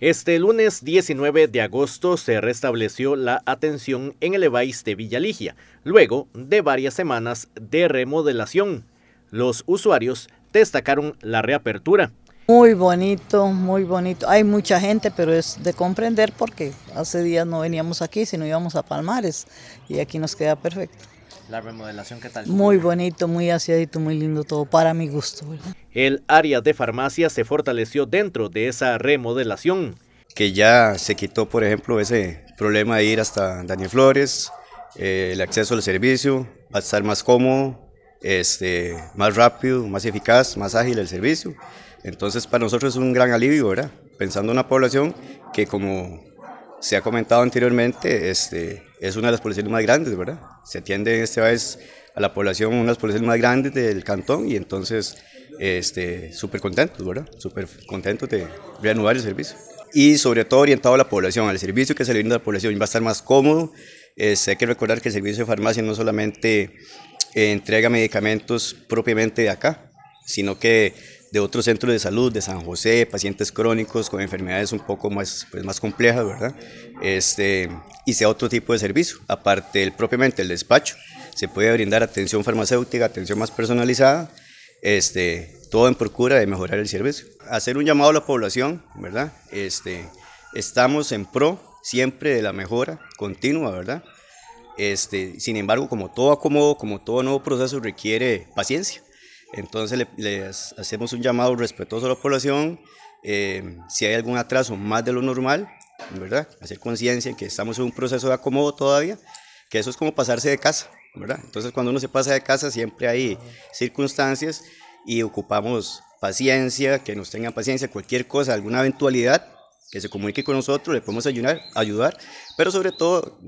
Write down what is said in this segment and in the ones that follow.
Este lunes 19 de agosto se restableció la atención en el EVAIS de Villaligia, luego de varias semanas de remodelación. Los usuarios destacaron la reapertura. Muy bonito, muy bonito. Hay mucha gente, pero es de comprender porque hace días no veníamos aquí, sino íbamos a Palmares y aquí nos queda perfecto la remodelación, ¿qué tal? Muy bonito, muy aseadito, muy lindo todo, para mi gusto. El área de farmacia se fortaleció dentro de esa remodelación. Que ya se quitó, por ejemplo, ese problema de ir hasta Daniel Flores, eh, el acceso al servicio, va a estar más cómodo, este, más rápido, más eficaz, más ágil el servicio. Entonces, para nosotros es un gran alivio, ¿verdad? Pensando en una población que, como se ha comentado anteriormente, este, es una de las poblaciones más grandes, ¿verdad? Se atiende en este a la población, una de las poblaciones más grandes del cantón y entonces este, súper contentos, ¿verdad? Súper contentos de reanudar el servicio. Y sobre todo orientado a la población, al servicio que se le brinda a la población, va a estar más cómodo. Este, hay que recordar que el servicio de farmacia no solamente entrega medicamentos propiamente de acá, sino que de otros centros de salud, de San José, pacientes crónicos con enfermedades un poco más, pues, más complejas, ¿verdad? Este, y sea otro tipo de servicio, aparte el propiamente el despacho. Se puede brindar atención farmacéutica, atención más personalizada, este, todo en procura de mejorar el servicio. Hacer un llamado a la población, ¿verdad? Este, estamos en pro siempre de la mejora continua, ¿verdad? Este, sin embargo, como todo acomodo, como todo nuevo proceso requiere paciencia. Entonces les hacemos un llamado respetuoso a la población, eh, si hay algún atraso más de lo normal, ¿verdad? Hacer conciencia que estamos en un proceso de acomodo todavía, que eso es como pasarse de casa, ¿verdad? Entonces cuando uno se pasa de casa siempre hay circunstancias y ocupamos paciencia, que nos tengan paciencia, cualquier cosa, alguna eventualidad, que se comunique con nosotros, le podemos ayudar, ayudar pero sobre todo,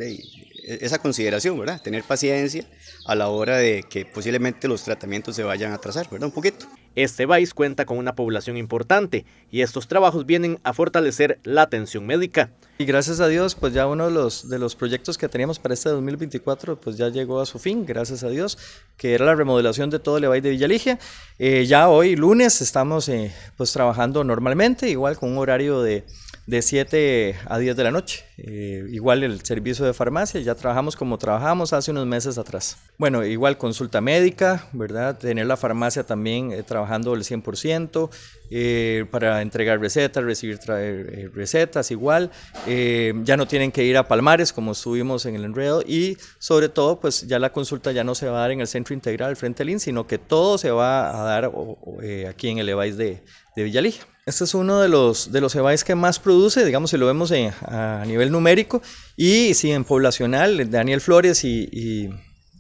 esa consideración, ¿verdad? Tener paciencia a la hora de que posiblemente los tratamientos se vayan a atrasar, ¿verdad? Un poquito. Este país cuenta con una población importante y estos trabajos vienen a fortalecer la atención médica. Y gracias a Dios, pues ya uno de los, de los proyectos que teníamos para este 2024, pues ya llegó a su fin, gracias a Dios, que era la remodelación de todo el Valle de Villaligia. Eh, ya hoy, lunes, estamos eh, pues trabajando normalmente, igual con un horario de de 7 a 10 de la noche. Eh, igual el servicio de farmacia, ya trabajamos como trabajamos hace unos meses atrás. Bueno, igual consulta médica, ¿verdad? Tener la farmacia también eh, trabajando el 100% eh, para entregar recetas, recibir recetas igual. ya no tienen que ir a Palmares como estuvimos en el enredo y sobre todo pues ya la consulta ya no se va a dar en el centro integral frente al sino que todo se va a dar aquí en el EVAIS de, de Villalija. Este es uno de los, de los que más produce, digamos, si lo vemos a nivel numérico. Y si en poblacional, Daniel Flores y,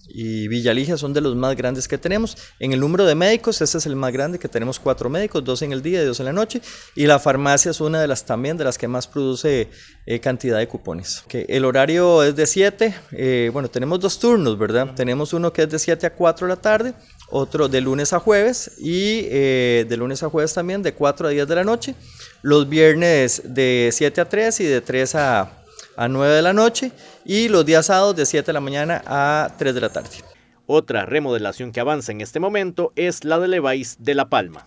y, Villaligia son de los más grandes que tenemos. En el número de médicos, este es el más grande, que tenemos cuatro médicos, dos en el día y dos en la noche. Y la farmacia es una de las también, de las que más produce eh, cantidad de cupones. Que El horario es de 7, eh, bueno, tenemos dos turnos, ¿verdad? Tenemos uno que es de 7 a 4 de la tarde otro de lunes a jueves y eh, de lunes a jueves también de 4 a 10 de la noche, los viernes de 7 a 3 y de 3 a, a 9 de la noche y los días sábados de 7 de la mañana a 3 de la tarde. Otra remodelación que avanza en este momento es la de Levais de La Palma.